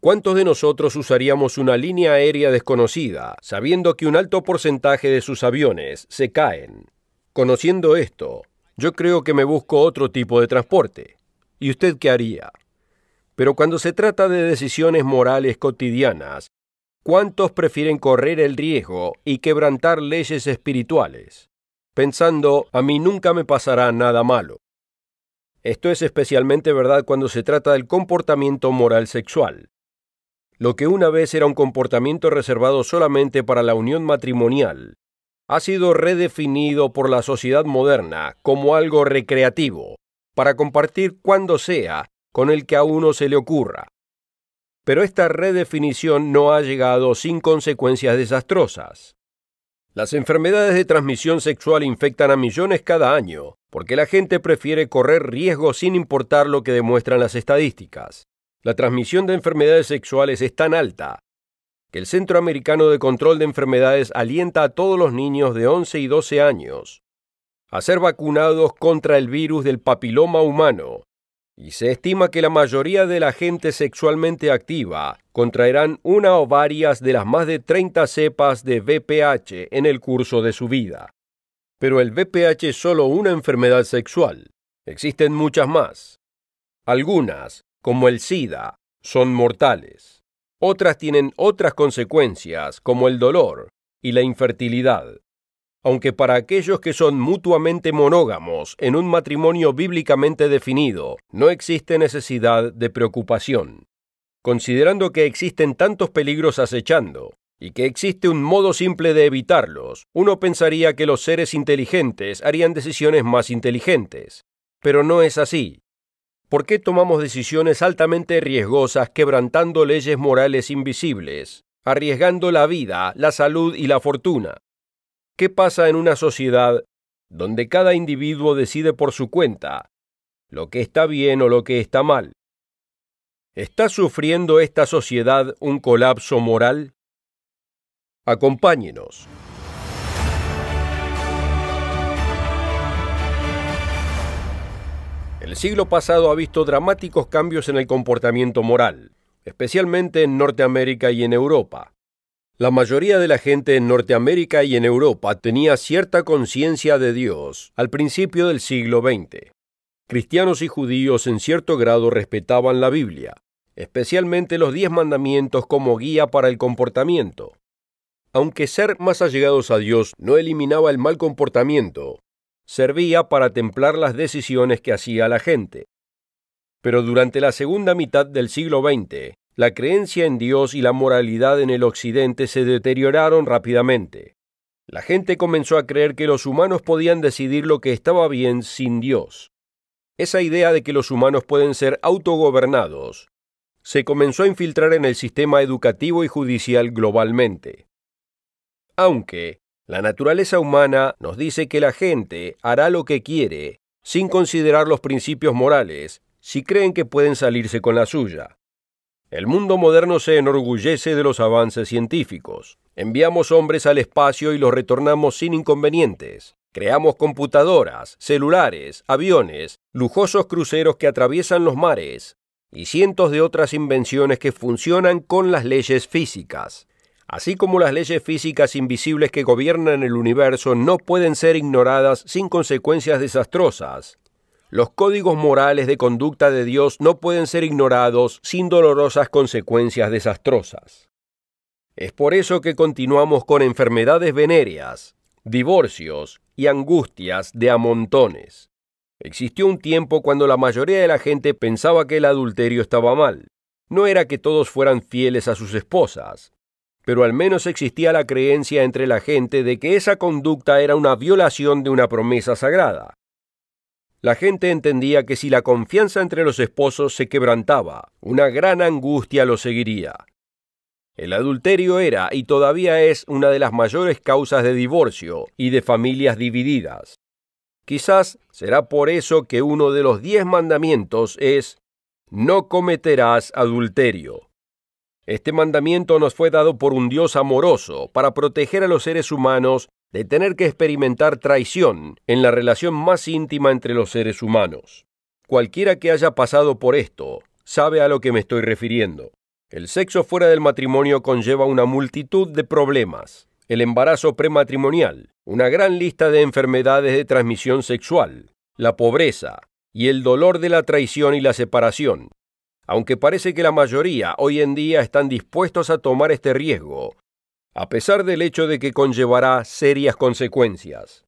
¿Cuántos de nosotros usaríamos una línea aérea desconocida, sabiendo que un alto porcentaje de sus aviones se caen? Conociendo esto, yo creo que me busco otro tipo de transporte. ¿Y usted qué haría? Pero cuando se trata de decisiones morales cotidianas, ¿cuántos prefieren correr el riesgo y quebrantar leyes espirituales? Pensando, a mí nunca me pasará nada malo. Esto es especialmente verdad cuando se trata del comportamiento moral sexual lo que una vez era un comportamiento reservado solamente para la unión matrimonial, ha sido redefinido por la sociedad moderna como algo recreativo, para compartir cuando sea con el que a uno se le ocurra. Pero esta redefinición no ha llegado sin consecuencias desastrosas. Las enfermedades de transmisión sexual infectan a millones cada año, porque la gente prefiere correr riesgos sin importar lo que demuestran las estadísticas la transmisión de enfermedades sexuales es tan alta que el Centro Americano de Control de Enfermedades alienta a todos los niños de 11 y 12 años a ser vacunados contra el virus del papiloma humano, y se estima que la mayoría de la gente sexualmente activa contraerán una o varias de las más de 30 cepas de VPH en el curso de su vida. Pero el VPH es solo una enfermedad sexual. Existen muchas más. Algunas como el SIDA, son mortales. Otras tienen otras consecuencias, como el dolor y la infertilidad. Aunque para aquellos que son mutuamente monógamos en un matrimonio bíblicamente definido, no existe necesidad de preocupación. Considerando que existen tantos peligros acechando, y que existe un modo simple de evitarlos, uno pensaría que los seres inteligentes harían decisiones más inteligentes. Pero no es así. ¿Por qué tomamos decisiones altamente riesgosas quebrantando leyes morales invisibles, arriesgando la vida, la salud y la fortuna? ¿Qué pasa en una sociedad donde cada individuo decide por su cuenta lo que está bien o lo que está mal? ¿Está sufriendo esta sociedad un colapso moral? Acompáñenos. El siglo pasado ha visto dramáticos cambios en el comportamiento moral, especialmente en Norteamérica y en Europa. La mayoría de la gente en Norteamérica y en Europa tenía cierta conciencia de Dios al principio del siglo XX. Cristianos y judíos en cierto grado respetaban la Biblia, especialmente los diez mandamientos como guía para el comportamiento. Aunque ser más allegados a Dios no eliminaba el mal comportamiento, servía para templar las decisiones que hacía la gente. Pero durante la segunda mitad del siglo XX, la creencia en Dios y la moralidad en el Occidente se deterioraron rápidamente. La gente comenzó a creer que los humanos podían decidir lo que estaba bien sin Dios. Esa idea de que los humanos pueden ser autogobernados se comenzó a infiltrar en el sistema educativo y judicial globalmente. Aunque, la naturaleza humana nos dice que la gente hará lo que quiere, sin considerar los principios morales, si creen que pueden salirse con la suya. El mundo moderno se enorgullece de los avances científicos. Enviamos hombres al espacio y los retornamos sin inconvenientes. Creamos computadoras, celulares, aviones, lujosos cruceros que atraviesan los mares y cientos de otras invenciones que funcionan con las leyes físicas así como las leyes físicas invisibles que gobiernan el universo no pueden ser ignoradas sin consecuencias desastrosas. Los códigos morales de conducta de Dios no pueden ser ignorados sin dolorosas consecuencias desastrosas. Es por eso que continuamos con enfermedades venéreas, divorcios y angustias de amontones. Existió un tiempo cuando la mayoría de la gente pensaba que el adulterio estaba mal. No era que todos fueran fieles a sus esposas, pero al menos existía la creencia entre la gente de que esa conducta era una violación de una promesa sagrada. La gente entendía que si la confianza entre los esposos se quebrantaba, una gran angustia lo seguiría. El adulterio era y todavía es una de las mayores causas de divorcio y de familias divididas. Quizás será por eso que uno de los diez mandamientos es no cometerás adulterio. Este mandamiento nos fue dado por un Dios amoroso para proteger a los seres humanos de tener que experimentar traición en la relación más íntima entre los seres humanos. Cualquiera que haya pasado por esto sabe a lo que me estoy refiriendo. El sexo fuera del matrimonio conlleva una multitud de problemas. El embarazo prematrimonial, una gran lista de enfermedades de transmisión sexual, la pobreza y el dolor de la traición y la separación, aunque parece que la mayoría hoy en día están dispuestos a tomar este riesgo, a pesar del hecho de que conllevará serias consecuencias.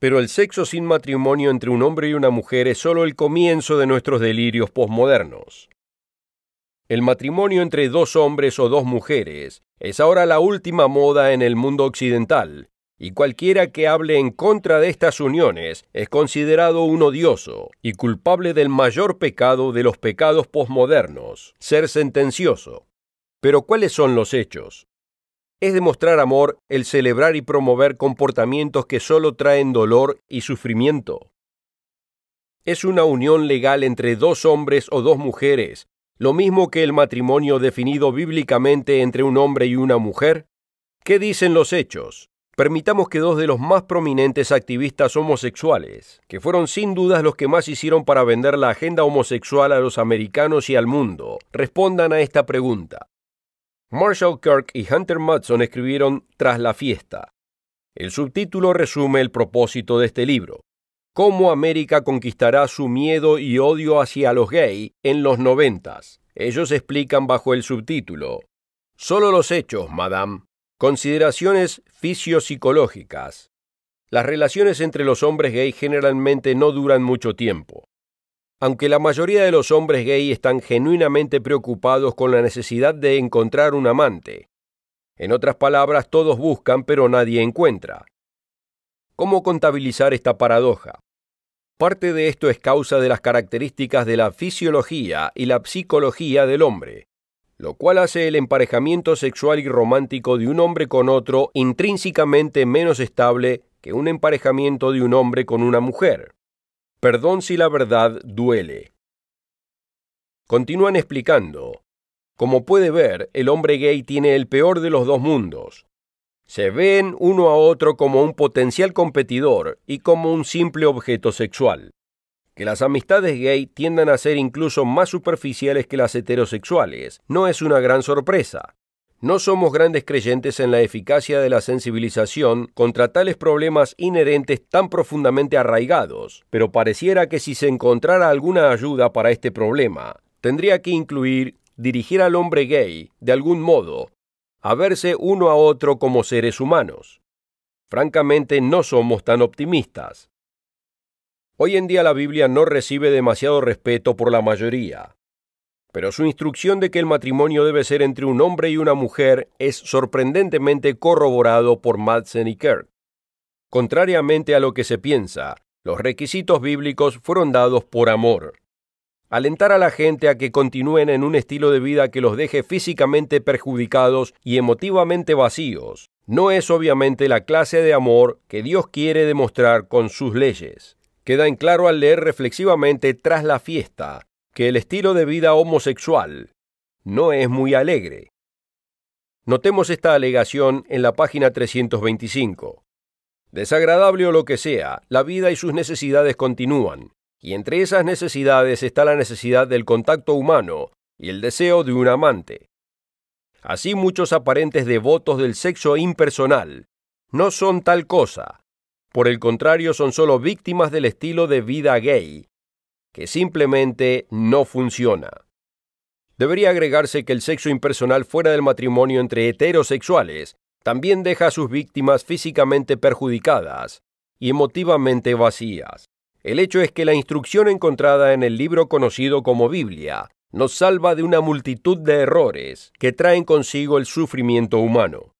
Pero el sexo sin matrimonio entre un hombre y una mujer es solo el comienzo de nuestros delirios posmodernos. El matrimonio entre dos hombres o dos mujeres es ahora la última moda en el mundo occidental, y cualquiera que hable en contra de estas uniones es considerado un odioso y culpable del mayor pecado de los pecados posmodernos, ser sentencioso. Pero ¿cuáles son los hechos? Es demostrar amor el celebrar y promover comportamientos que solo traen dolor y sufrimiento. Es una unión legal entre dos hombres o dos mujeres, lo mismo que el matrimonio definido bíblicamente entre un hombre y una mujer. ¿Qué dicen los hechos? permitamos que dos de los más prominentes activistas homosexuales, que fueron sin dudas los que más hicieron para vender la agenda homosexual a los americanos y al mundo, respondan a esta pregunta. Marshall Kirk y Hunter Matson escribieron Tras la fiesta. El subtítulo resume el propósito de este libro. Cómo América conquistará su miedo y odio hacia los gay en los noventas. Ellos explican bajo el subtítulo. Solo los hechos, madame. Consideraciones fisiopsicológicas. Las relaciones entre los hombres gay generalmente no duran mucho tiempo. Aunque la mayoría de los hombres gay están genuinamente preocupados con la necesidad de encontrar un amante. En otras palabras, todos buscan pero nadie encuentra. ¿Cómo contabilizar esta paradoja? Parte de esto es causa de las características de la fisiología y la psicología del hombre lo cual hace el emparejamiento sexual y romántico de un hombre con otro intrínsecamente menos estable que un emparejamiento de un hombre con una mujer. Perdón si la verdad duele. Continúan explicando. Como puede ver, el hombre gay tiene el peor de los dos mundos. Se ven uno a otro como un potencial competidor y como un simple objeto sexual que las amistades gay tiendan a ser incluso más superficiales que las heterosexuales. No es una gran sorpresa. No somos grandes creyentes en la eficacia de la sensibilización contra tales problemas inherentes tan profundamente arraigados, pero pareciera que si se encontrara alguna ayuda para este problema, tendría que incluir dirigir al hombre gay, de algún modo, a verse uno a otro como seres humanos. Francamente no somos tan optimistas. Hoy en día la Biblia no recibe demasiado respeto por la mayoría, pero su instrucción de que el matrimonio debe ser entre un hombre y una mujer es sorprendentemente corroborado por Madsen y Kirk. Contrariamente a lo que se piensa, los requisitos bíblicos fueron dados por amor. Alentar a la gente a que continúen en un estilo de vida que los deje físicamente perjudicados y emotivamente vacíos no es obviamente la clase de amor que Dios quiere demostrar con sus leyes queda en claro al leer reflexivamente tras la fiesta que el estilo de vida homosexual no es muy alegre. Notemos esta alegación en la página 325. Desagradable o lo que sea, la vida y sus necesidades continúan, y entre esas necesidades está la necesidad del contacto humano y el deseo de un amante. Así muchos aparentes devotos del sexo impersonal no son tal cosa, por el contrario, son solo víctimas del estilo de vida gay, que simplemente no funciona. Debería agregarse que el sexo impersonal fuera del matrimonio entre heterosexuales también deja a sus víctimas físicamente perjudicadas y emotivamente vacías. El hecho es que la instrucción encontrada en el libro conocido como Biblia nos salva de una multitud de errores que traen consigo el sufrimiento humano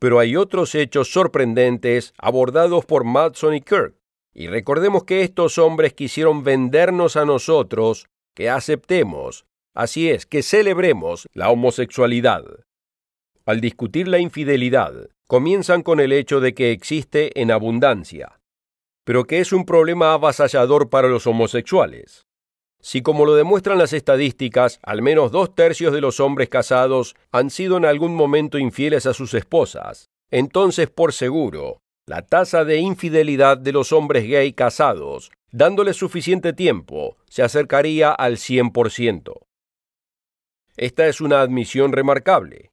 pero hay otros hechos sorprendentes abordados por Matson y Kirk. Y recordemos que estos hombres quisieron vendernos a nosotros que aceptemos, así es, que celebremos la homosexualidad. Al discutir la infidelidad, comienzan con el hecho de que existe en abundancia, pero que es un problema avasallador para los homosexuales. Si como lo demuestran las estadísticas, al menos dos tercios de los hombres casados han sido en algún momento infieles a sus esposas, entonces por seguro, la tasa de infidelidad de los hombres gay casados, dándoles suficiente tiempo, se acercaría al 100%. Esta es una admisión remarcable.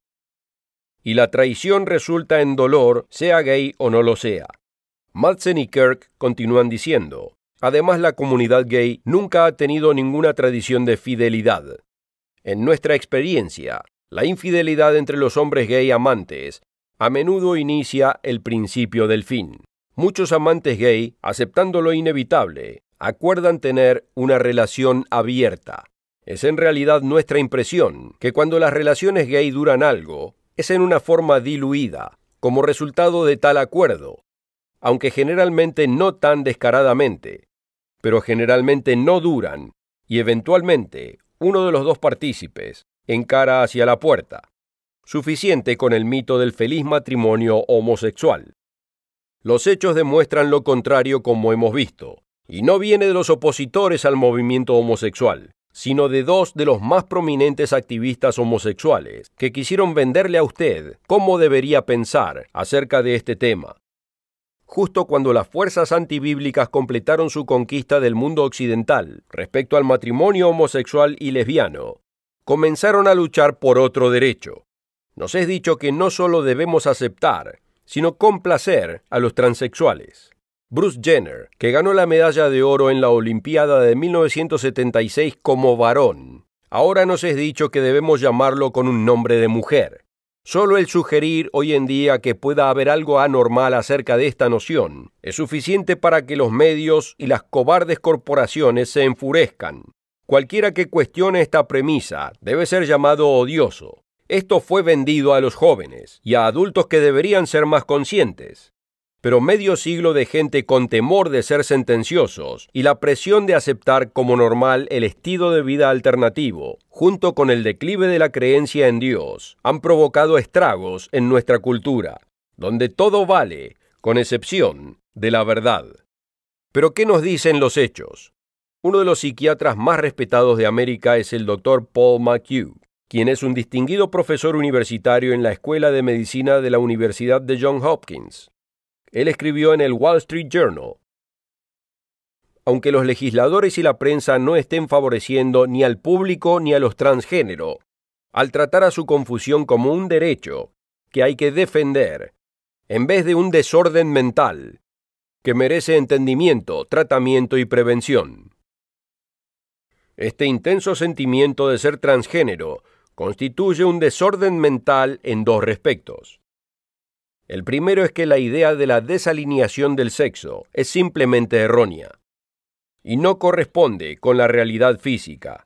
Y la traición resulta en dolor, sea gay o no lo sea. Madsen y Kirk continúan diciendo, Además, la comunidad gay nunca ha tenido ninguna tradición de fidelidad. En nuestra experiencia, la infidelidad entre los hombres gay amantes a menudo inicia el principio del fin. Muchos amantes gay, aceptando lo inevitable, acuerdan tener una relación abierta. Es en realidad nuestra impresión que cuando las relaciones gay duran algo, es en una forma diluida, como resultado de tal acuerdo, aunque generalmente no tan descaradamente, pero generalmente no duran, y eventualmente uno de los dos partícipes encara hacia la puerta. Suficiente con el mito del feliz matrimonio homosexual. Los hechos demuestran lo contrario como hemos visto, y no viene de los opositores al movimiento homosexual, sino de dos de los más prominentes activistas homosexuales que quisieron venderle a usted cómo debería pensar acerca de este tema justo cuando las fuerzas antibíblicas completaron su conquista del mundo occidental respecto al matrimonio homosexual y lesbiano. Comenzaron a luchar por otro derecho. Nos es dicho que no solo debemos aceptar, sino complacer a los transexuales. Bruce Jenner, que ganó la medalla de oro en la Olimpiada de 1976 como varón, ahora nos es dicho que debemos llamarlo con un nombre de mujer. Solo el sugerir hoy en día que pueda haber algo anormal acerca de esta noción es suficiente para que los medios y las cobardes corporaciones se enfurezcan. Cualquiera que cuestione esta premisa debe ser llamado odioso. Esto fue vendido a los jóvenes y a adultos que deberían ser más conscientes pero medio siglo de gente con temor de ser sentenciosos y la presión de aceptar como normal el estilo de vida alternativo, junto con el declive de la creencia en Dios, han provocado estragos en nuestra cultura, donde todo vale, con excepción de la verdad. Pero ¿qué nos dicen los hechos? Uno de los psiquiatras más respetados de América es el doctor Paul McHugh, quien es un distinguido profesor universitario en la Escuela de Medicina de la Universidad de Johns Hopkins. Él escribió en el Wall Street Journal, aunque los legisladores y la prensa no estén favoreciendo ni al público ni a los transgénero, al tratar a su confusión como un derecho que hay que defender, en vez de un desorden mental, que merece entendimiento, tratamiento y prevención. Este intenso sentimiento de ser transgénero constituye un desorden mental en dos respectos. El primero es que la idea de la desalineación del sexo es simplemente errónea y no corresponde con la realidad física.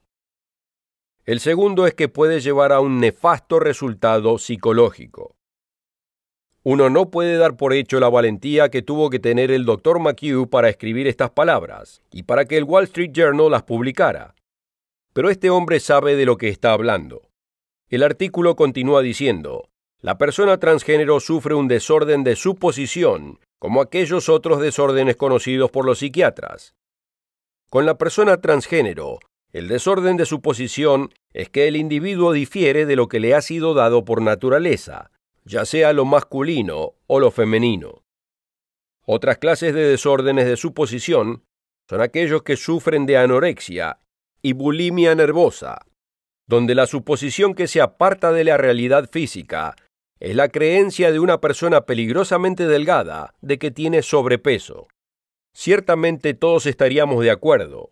El segundo es que puede llevar a un nefasto resultado psicológico. Uno no puede dar por hecho la valentía que tuvo que tener el Dr. McHugh para escribir estas palabras y para que el Wall Street Journal las publicara. Pero este hombre sabe de lo que está hablando. El artículo continúa diciendo, la persona transgénero sufre un desorden de suposición como aquellos otros desórdenes conocidos por los psiquiatras. Con la persona transgénero, el desorden de suposición es que el individuo difiere de lo que le ha sido dado por naturaleza, ya sea lo masculino o lo femenino. Otras clases de desórdenes de suposición son aquellos que sufren de anorexia y bulimia nervosa, donde la suposición que se aparta de la realidad física es la creencia de una persona peligrosamente delgada de que tiene sobrepeso. Ciertamente todos estaríamos de acuerdo,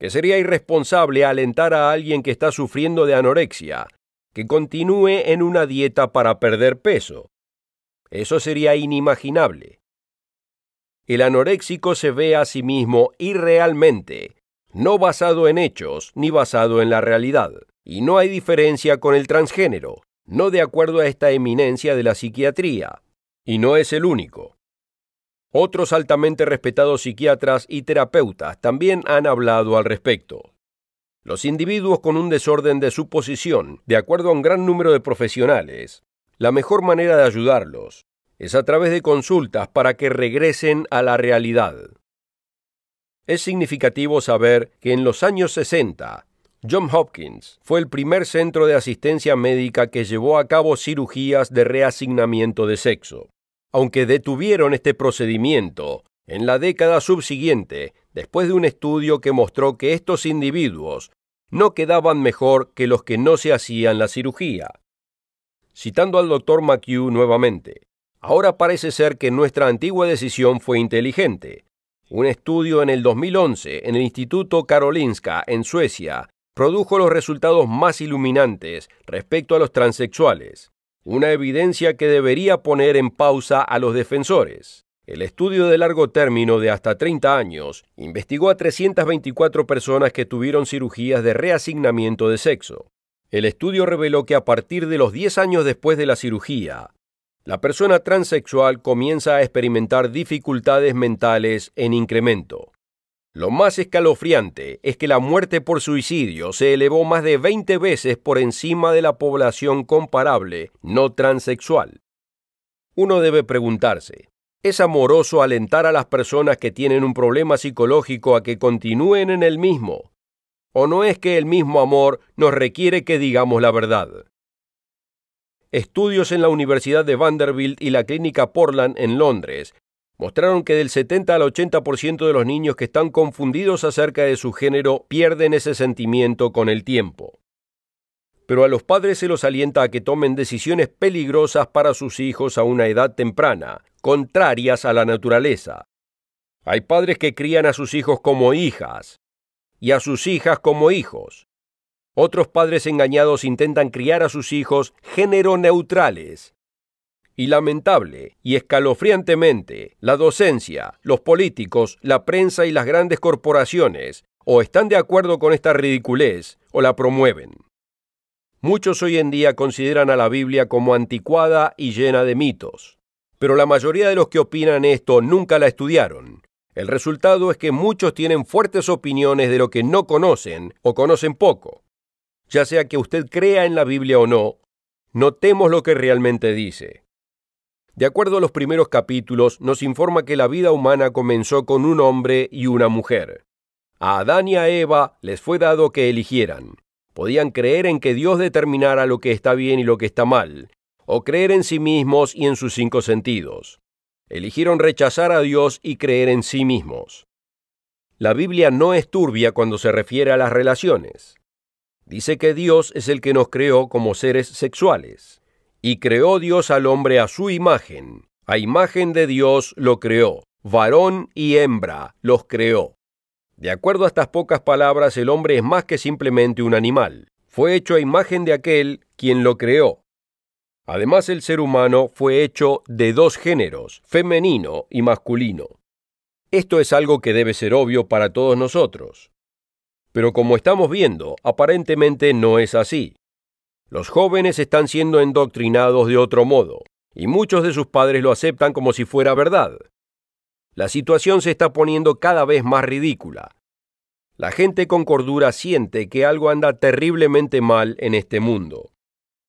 que sería irresponsable alentar a alguien que está sufriendo de anorexia, que continúe en una dieta para perder peso. Eso sería inimaginable. El anoréxico se ve a sí mismo irrealmente, no basado en hechos ni basado en la realidad, y no hay diferencia con el transgénero, no de acuerdo a esta eminencia de la psiquiatría, y no es el único. Otros altamente respetados psiquiatras y terapeutas también han hablado al respecto. Los individuos con un desorden de suposición, de acuerdo a un gran número de profesionales, la mejor manera de ayudarlos es a través de consultas para que regresen a la realidad. Es significativo saber que en los años 60 John Hopkins fue el primer centro de asistencia médica que llevó a cabo cirugías de reasignamiento de sexo. Aunque detuvieron este procedimiento, en la década subsiguiente, después de un estudio que mostró que estos individuos no quedaban mejor que los que no se hacían la cirugía. Citando al doctor McHugh nuevamente, ahora parece ser que nuestra antigua decisión fue inteligente. Un estudio en el 2011 en el Instituto Karolinska, en Suecia, produjo los resultados más iluminantes respecto a los transexuales, una evidencia que debería poner en pausa a los defensores. El estudio de largo término de hasta 30 años investigó a 324 personas que tuvieron cirugías de reasignamiento de sexo. El estudio reveló que a partir de los 10 años después de la cirugía, la persona transexual comienza a experimentar dificultades mentales en incremento. Lo más escalofriante es que la muerte por suicidio se elevó más de 20 veces por encima de la población comparable no transexual. Uno debe preguntarse, ¿es amoroso alentar a las personas que tienen un problema psicológico a que continúen en el mismo? ¿O no es que el mismo amor nos requiere que digamos la verdad? Estudios en la Universidad de Vanderbilt y la Clínica Portland en Londres mostraron que del 70 al 80% de los niños que están confundidos acerca de su género pierden ese sentimiento con el tiempo. Pero a los padres se los alienta a que tomen decisiones peligrosas para sus hijos a una edad temprana, contrarias a la naturaleza. Hay padres que crían a sus hijos como hijas y a sus hijas como hijos. Otros padres engañados intentan criar a sus hijos género neutrales y lamentable y escalofriantemente la docencia, los políticos, la prensa y las grandes corporaciones o están de acuerdo con esta ridiculez o la promueven. Muchos hoy en día consideran a la Biblia como anticuada y llena de mitos, pero la mayoría de los que opinan esto nunca la estudiaron. El resultado es que muchos tienen fuertes opiniones de lo que no conocen o conocen poco. Ya sea que usted crea en la Biblia o no, notemos lo que realmente dice. De acuerdo a los primeros capítulos, nos informa que la vida humana comenzó con un hombre y una mujer. A Adán y a Eva les fue dado que eligieran. Podían creer en que Dios determinara lo que está bien y lo que está mal, o creer en sí mismos y en sus cinco sentidos. Eligieron rechazar a Dios y creer en sí mismos. La Biblia no es turbia cuando se refiere a las relaciones. Dice que Dios es el que nos creó como seres sexuales. Y creó Dios al hombre a su imagen. A imagen de Dios lo creó. Varón y hembra los creó. De acuerdo a estas pocas palabras, el hombre es más que simplemente un animal. Fue hecho a imagen de aquel quien lo creó. Además, el ser humano fue hecho de dos géneros, femenino y masculino. Esto es algo que debe ser obvio para todos nosotros. Pero como estamos viendo, aparentemente no es así. Los jóvenes están siendo endoctrinados de otro modo, y muchos de sus padres lo aceptan como si fuera verdad. La situación se está poniendo cada vez más ridícula. La gente con cordura siente que algo anda terriblemente mal en este mundo,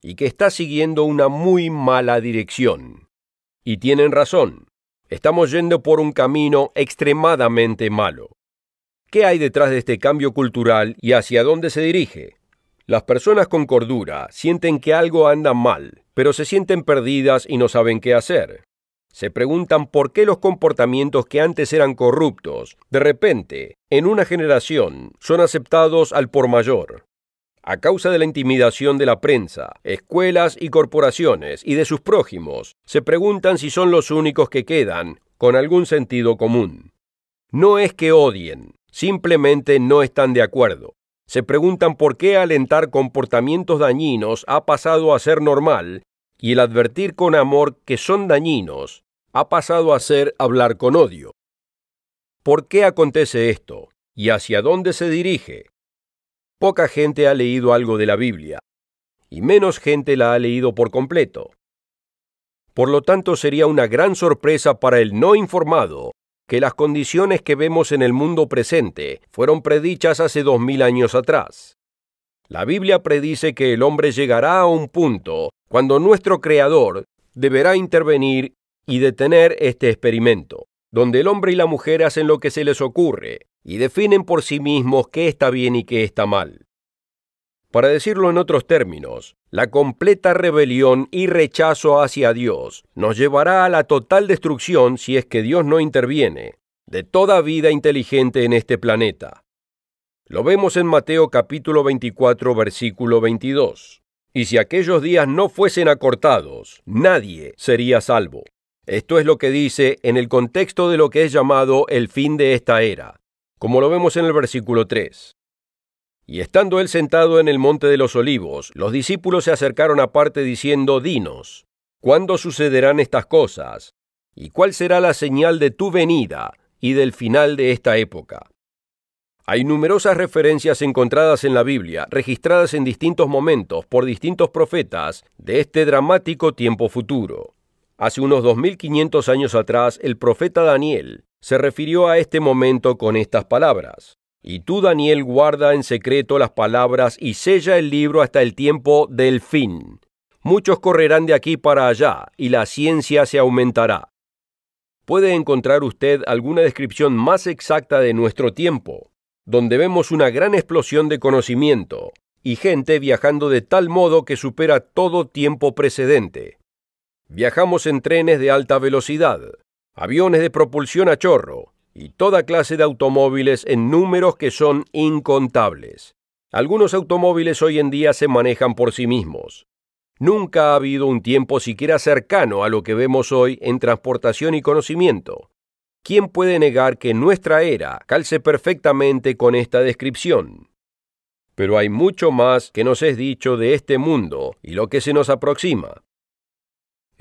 y que está siguiendo una muy mala dirección. Y tienen razón, estamos yendo por un camino extremadamente malo. ¿Qué hay detrás de este cambio cultural y hacia dónde se dirige? Las personas con cordura sienten que algo anda mal, pero se sienten perdidas y no saben qué hacer. Se preguntan por qué los comportamientos que antes eran corruptos, de repente, en una generación, son aceptados al por mayor. A causa de la intimidación de la prensa, escuelas y corporaciones y de sus prójimos, se preguntan si son los únicos que quedan con algún sentido común. No es que odien, simplemente no están de acuerdo se preguntan por qué alentar comportamientos dañinos ha pasado a ser normal y el advertir con amor que son dañinos ha pasado a ser hablar con odio. ¿Por qué acontece esto y hacia dónde se dirige? Poca gente ha leído algo de la Biblia y menos gente la ha leído por completo. Por lo tanto, sería una gran sorpresa para el no informado que las condiciones que vemos en el mundo presente fueron predichas hace dos mil años atrás. La Biblia predice que el hombre llegará a un punto cuando nuestro Creador deberá intervenir y detener este experimento, donde el hombre y la mujer hacen lo que se les ocurre y definen por sí mismos qué está bien y qué está mal. Para decirlo en otros términos, la completa rebelión y rechazo hacia Dios nos llevará a la total destrucción si es que Dios no interviene, de toda vida inteligente en este planeta. Lo vemos en Mateo capítulo 24 versículo 22. Y si aquellos días no fuesen acortados, nadie sería salvo. Esto es lo que dice en el contexto de lo que es llamado el fin de esta era, como lo vemos en el versículo 3. Y estando él sentado en el monte de los olivos, los discípulos se acercaron aparte diciendo, Dinos, ¿cuándo sucederán estas cosas? ¿Y cuál será la señal de tu venida y del final de esta época? Hay numerosas referencias encontradas en la Biblia, registradas en distintos momentos por distintos profetas de este dramático tiempo futuro. Hace unos 2500 años atrás, el profeta Daniel se refirió a este momento con estas palabras. Y tú, Daniel, guarda en secreto las palabras y sella el libro hasta el tiempo del fin. Muchos correrán de aquí para allá, y la ciencia se aumentará. Puede encontrar usted alguna descripción más exacta de nuestro tiempo, donde vemos una gran explosión de conocimiento, y gente viajando de tal modo que supera todo tiempo precedente. Viajamos en trenes de alta velocidad, aviones de propulsión a chorro, y toda clase de automóviles en números que son incontables. Algunos automóviles hoy en día se manejan por sí mismos. Nunca ha habido un tiempo siquiera cercano a lo que vemos hoy en transportación y conocimiento. ¿Quién puede negar que nuestra era calce perfectamente con esta descripción? Pero hay mucho más que nos es dicho de este mundo y lo que se nos aproxima.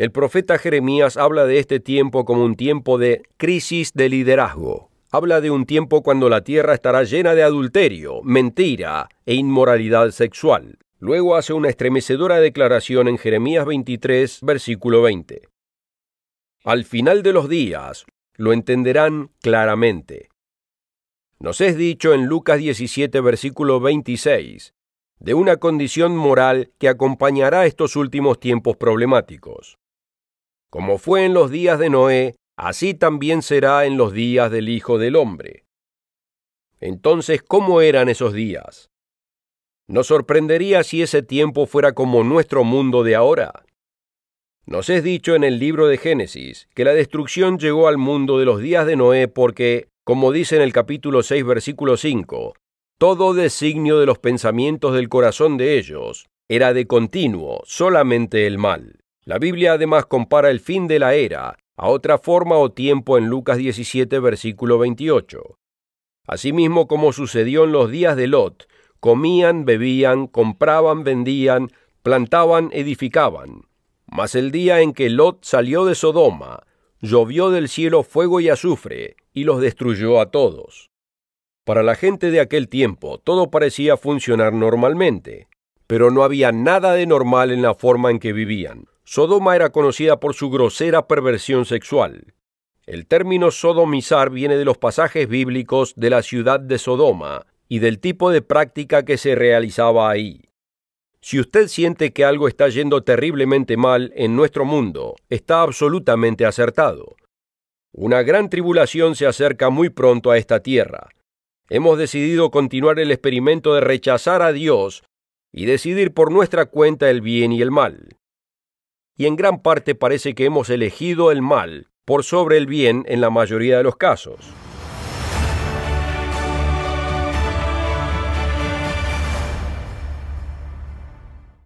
El profeta Jeremías habla de este tiempo como un tiempo de crisis de liderazgo. Habla de un tiempo cuando la tierra estará llena de adulterio, mentira e inmoralidad sexual. Luego hace una estremecedora declaración en Jeremías 23, versículo 20. Al final de los días lo entenderán claramente. Nos es dicho en Lucas 17, versículo 26, de una condición moral que acompañará estos últimos tiempos problemáticos. Como fue en los días de Noé, así también será en los días del Hijo del Hombre. Entonces, ¿cómo eran esos días? Nos sorprendería si ese tiempo fuera como nuestro mundo de ahora. Nos es dicho en el libro de Génesis que la destrucción llegó al mundo de los días de Noé porque, como dice en el capítulo 6, versículo 5, todo designio de los pensamientos del corazón de ellos era de continuo solamente el mal. La Biblia además compara el fin de la era a otra forma o tiempo en Lucas 17, versículo 28. Asimismo como sucedió en los días de Lot, comían, bebían, compraban, vendían, plantaban, edificaban. Mas el día en que Lot salió de Sodoma, llovió del cielo fuego y azufre, y los destruyó a todos. Para la gente de aquel tiempo todo parecía funcionar normalmente, pero no había nada de normal en la forma en que vivían. Sodoma era conocida por su grosera perversión sexual. El término sodomizar viene de los pasajes bíblicos de la ciudad de Sodoma y del tipo de práctica que se realizaba ahí. Si usted siente que algo está yendo terriblemente mal en nuestro mundo, está absolutamente acertado. Una gran tribulación se acerca muy pronto a esta tierra. Hemos decidido continuar el experimento de rechazar a Dios y decidir por nuestra cuenta el bien y el mal y en gran parte parece que hemos elegido el mal por sobre el bien en la mayoría de los casos.